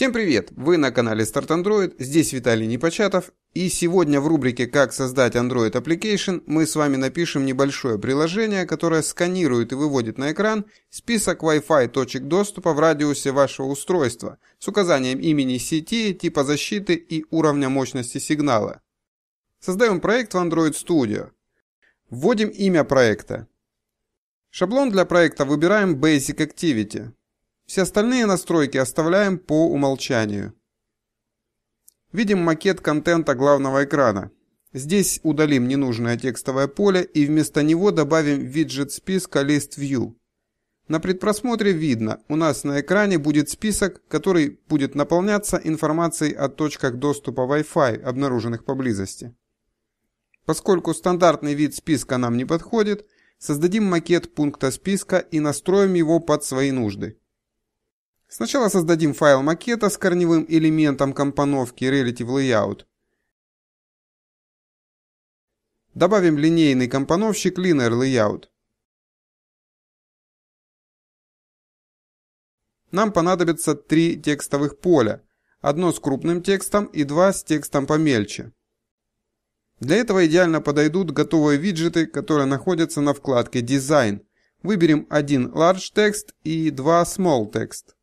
Всем привет! Вы на канале Start Android, здесь Виталий Непочатов, и сегодня в рубрике «Как создать Android Application» мы с вами напишем небольшое приложение, которое сканирует и выводит на экран список Wi-Fi точек доступа в радиусе вашего устройства с указанием имени сети, типа защиты и уровня мощности сигнала. Создаем проект в Android Studio. Вводим имя проекта. Шаблон для проекта выбираем Basic Activity. Все остальные настройки оставляем по умолчанию. Видим макет контента главного экрана. Здесь удалим ненужное текстовое поле и вместо него добавим виджет списка List View. На предпросмотре видно, у нас на экране будет список, который будет наполняться информацией о точках доступа Wi-Fi, обнаруженных поблизости. Поскольку стандартный вид списка нам не подходит, создадим макет пункта списка и настроим его под свои нужды. Сначала создадим файл макета с корневым элементом компоновки Relative Layout. Добавим линейный компоновщик Linear Layout. Нам понадобится три текстовых поля. Одно с крупным текстом и два с текстом помельче. Для этого идеально подойдут готовые виджеты, которые находятся на вкладке Design. Выберем один Large Text и два Small Text.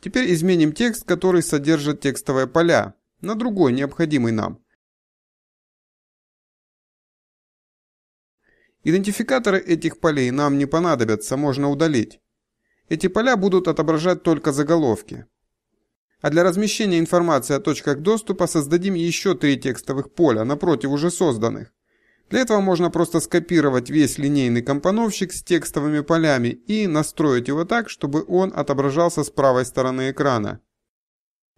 Теперь изменим текст, который содержит текстовые поля, на другой, необходимый нам. Идентификаторы этих полей нам не понадобятся, можно удалить. Эти поля будут отображать только заголовки. А для размещения информации о точках доступа создадим еще три текстовых поля, напротив уже созданных. Для этого можно просто скопировать весь линейный компоновщик с текстовыми полями и настроить его так, чтобы он отображался с правой стороны экрана.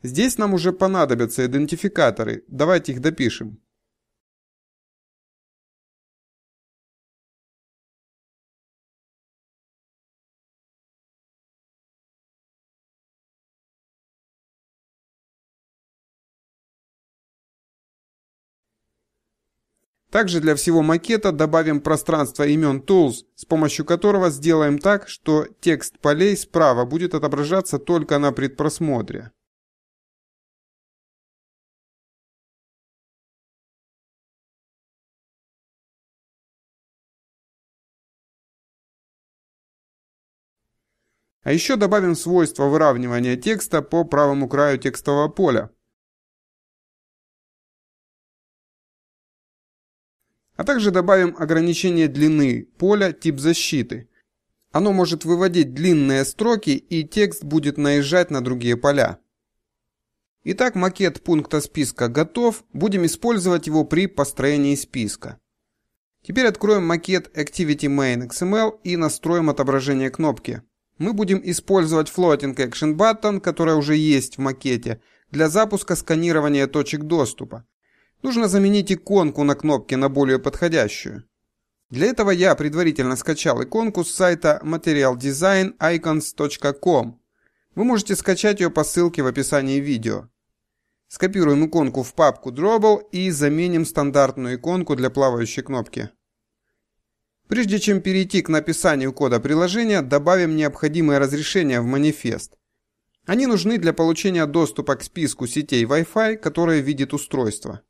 Здесь нам уже понадобятся идентификаторы, давайте их допишем. Также для всего макета добавим пространство имен Tools, с помощью которого сделаем так, что текст полей справа будет отображаться только на предпросмотре. А еще добавим свойство выравнивания текста по правому краю текстового поля, А также добавим ограничение длины поля тип защиты. Оно может выводить длинные строки и текст будет наезжать на другие поля. Итак, макет пункта списка готов, будем использовать его при построении списка. Теперь откроем макет Activity Main XML и настроим отображение кнопки. Мы будем использовать Floating Action Button, которая уже есть в макете, для запуска сканирования точек доступа. Нужно заменить иконку на кнопке на более подходящую. Для этого я предварительно скачал иконку с сайта materialdesignicons.com. Вы можете скачать ее по ссылке в описании видео. Скопируем иконку в папку Drawable и заменим стандартную иконку для плавающей кнопки. Прежде чем перейти к написанию кода приложения, добавим необходимые разрешения в манифест. Они нужны для получения доступа к списку сетей Wi-Fi, которые видит устройство.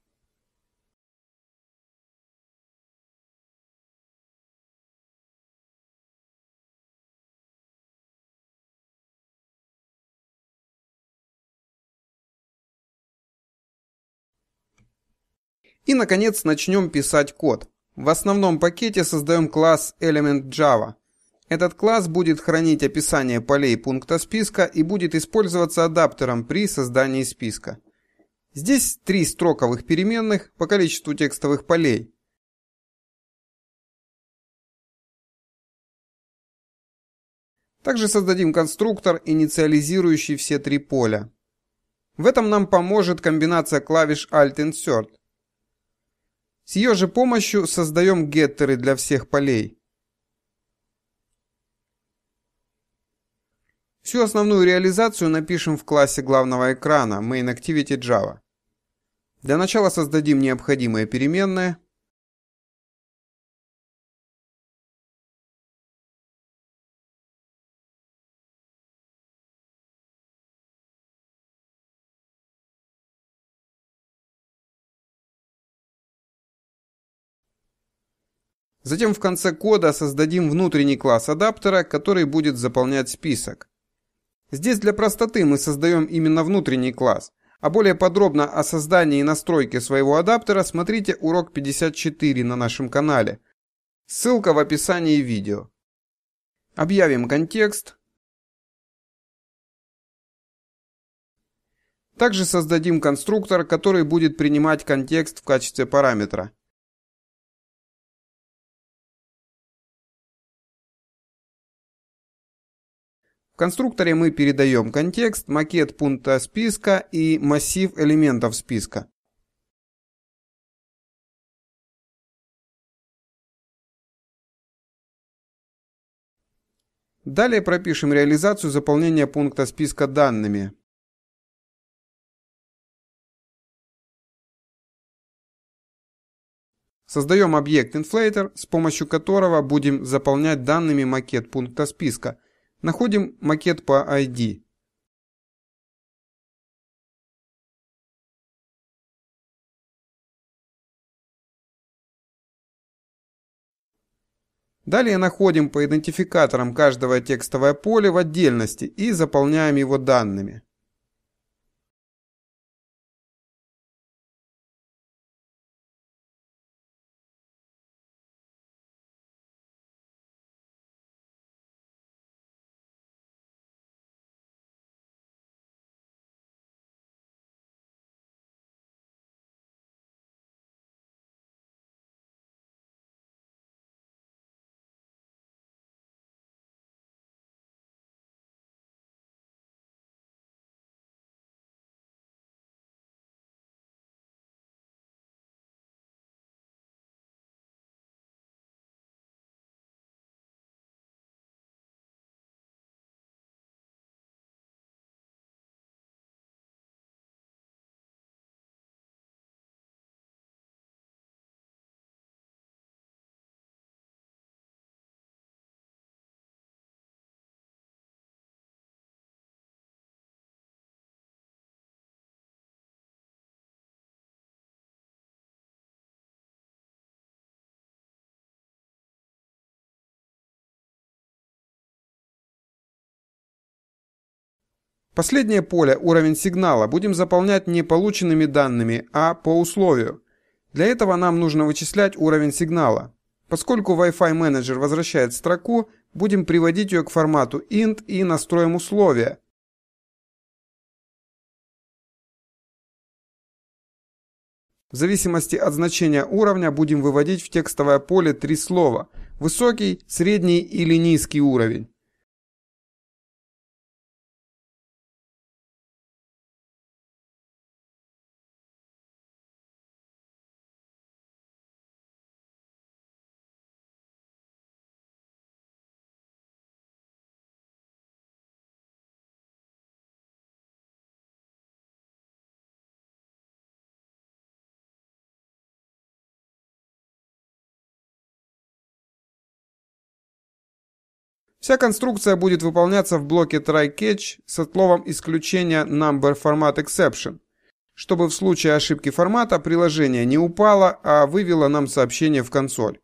И, наконец, начнем писать код. В основном пакете создаем класс ElementJava. Этот класс будет хранить описание полей пункта списка и будет использоваться адаптером при создании списка. Здесь три строковых переменных по количеству текстовых полей. Также создадим конструктор, инициализирующий все три поля. В этом нам поможет комбинация клавиш Alt Insert. С ее же помощью создаем геттеры для всех полей. Всю основную реализацию напишем в классе главного экрана MainActivity Java. Для начала создадим необходимые переменные – Затем в конце кода создадим внутренний класс адаптера, который будет заполнять список. Здесь для простоты мы создаем именно внутренний класс, а более подробно о создании и настройке своего адаптера смотрите урок 54 на нашем канале. Ссылка в описании видео. Объявим контекст. Также создадим конструктор, который будет принимать контекст в качестве параметра. В конструкторе мы передаем контекст, макет пункта списка и массив элементов списка. Далее пропишем реализацию заполнения пункта списка данными. Создаем объект Inflator, с помощью которого будем заполнять данными макет пункта списка – Находим макет по ID. Далее находим по идентификаторам каждого текстовое поле в отдельности и заполняем его данными. Последнее поле, уровень сигнала, будем заполнять не полученными данными, а по условию. Для этого нам нужно вычислять уровень сигнала. Поскольку Wi-Fi менеджер возвращает строку, будем приводить ее к формату int и настроим условия. В зависимости от значения уровня будем выводить в текстовое поле три слова – высокий, средний или низкий уровень. Вся конструкция будет выполняться в блоке try-catch с отловом исключения number format exception, чтобы в случае ошибки формата приложение не упало, а вывело нам сообщение в консоль.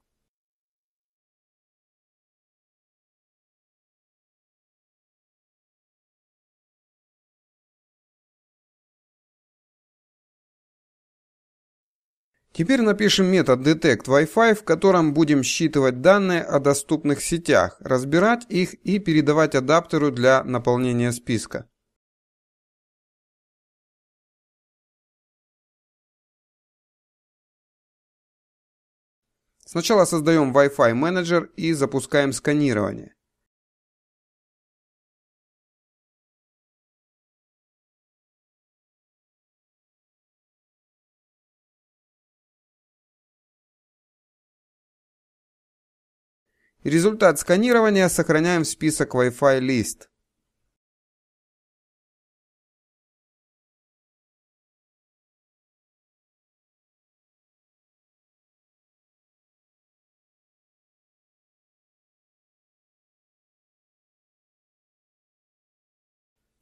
Теперь напишем метод detect Wi-Fi, в котором будем считывать данные о доступных сетях, разбирать их и передавать адаптеру для наполнения списка. Сначала создаем Wi-Fi менеджер и запускаем сканирование. Результат сканирования сохраняем в список Wi-Fi list.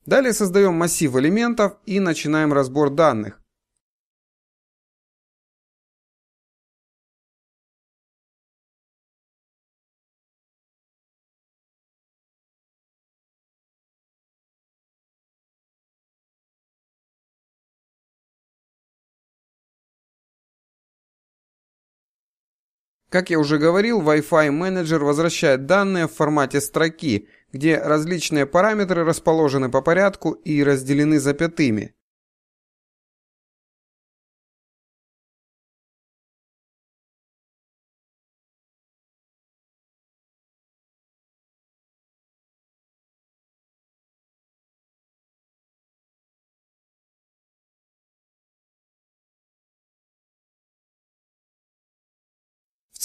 Далее создаем массив элементов и начинаем разбор данных. Как я уже говорил, Wi-Fi менеджер возвращает данные в формате строки, где различные параметры расположены по порядку и разделены запятыми.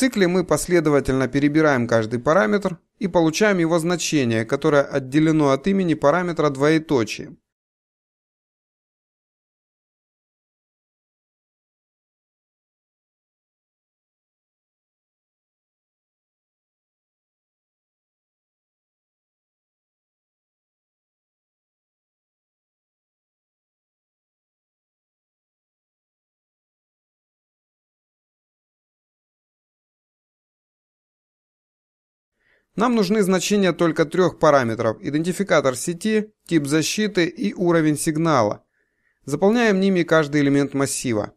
цикле мы последовательно перебираем каждый параметр и получаем его значение, которое отделено от имени параметра двоеточием. Нам нужны значения только трех параметров – идентификатор сети, тип защиты и уровень сигнала. Заполняем ними каждый элемент массива.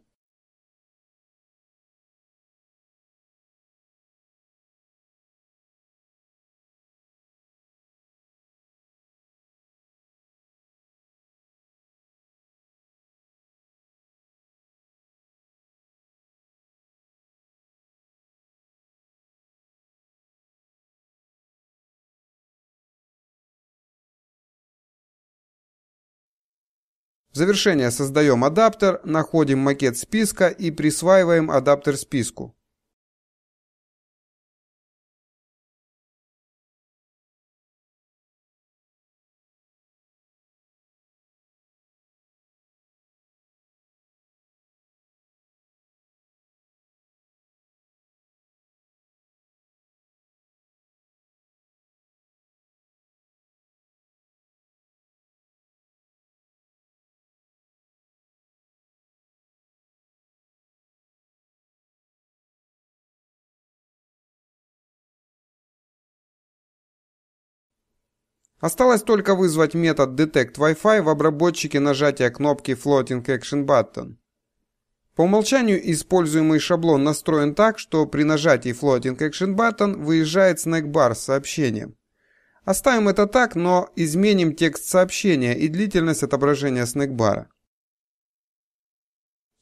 В завершение создаем адаптер, находим макет списка и присваиваем адаптер списку. Осталось только вызвать метод Detect Wi-Fi в обработчике нажатия кнопки Floating Action Button. По умолчанию используемый шаблон настроен так, что при нажатии Floating Action Button выезжает снэкбар с сообщением. Оставим это так, но изменим текст сообщения и длительность отображения снэкбара.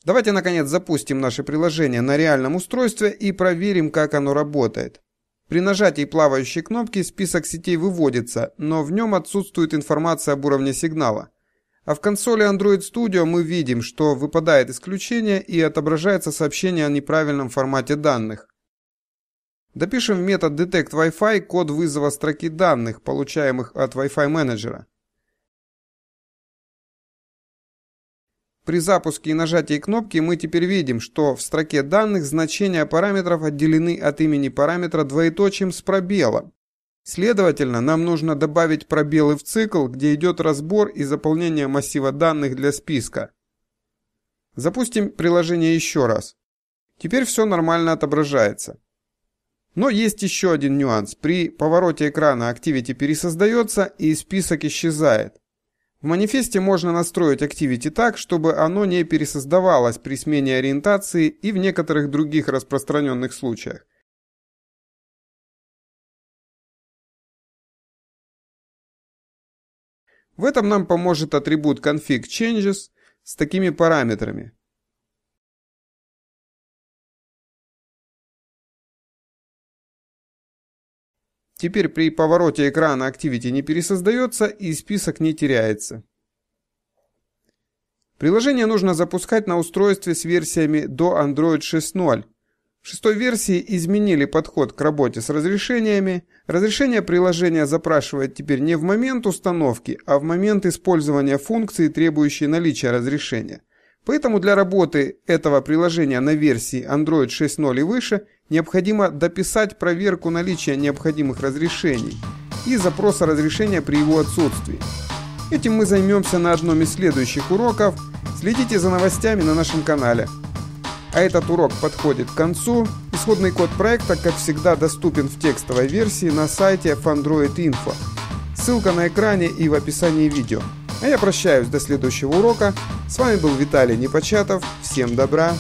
Давайте, наконец, запустим наше приложение на реальном устройстве и проверим, как оно работает. При нажатии плавающей кнопки список сетей выводится, но в нем отсутствует информация об уровне сигнала. А в консоли Android Studio мы видим, что выпадает исключение и отображается сообщение о неправильном формате данных. Допишем в метод detect Wi-Fi код вызова строки данных, получаемых от Wi-Fi менеджера. При запуске и нажатии кнопки мы теперь видим, что в строке данных значения параметров отделены от имени параметра двоеточием с пробелом. Следовательно, нам нужно добавить пробелы в цикл, где идет разбор и заполнение массива данных для списка. Запустим приложение еще раз. Теперь все нормально отображается. Но есть еще один нюанс. При повороте экрана Activity пересоздается и список исчезает. В манифесте можно настроить Activity так, чтобы оно не пересоздавалось при смене ориентации и в некоторых других распространенных случаях. В этом нам поможет атрибут config changes с такими параметрами. Теперь при повороте экрана Activity не пересоздается и список не теряется. Приложение нужно запускать на устройстве с версиями до Android 6.0. В шестой версии изменили подход к работе с разрешениями. Разрешение приложения запрашивает теперь не в момент установки, а в момент использования функции, требующей наличия разрешения. Поэтому для работы этого приложения на версии Android 6.0 и выше необходимо дописать проверку наличия необходимых разрешений и запроса разрешения при его отсутствии. Этим мы займемся на одном из следующих уроков. Следите за новостями на нашем канале. А этот урок подходит к концу. Исходный код проекта, как всегда, доступен в текстовой версии на сайте Fandroid Ссылка на экране и в описании видео. А я прощаюсь до следующего урока. С вами был Виталий Непочатов. Всем добра!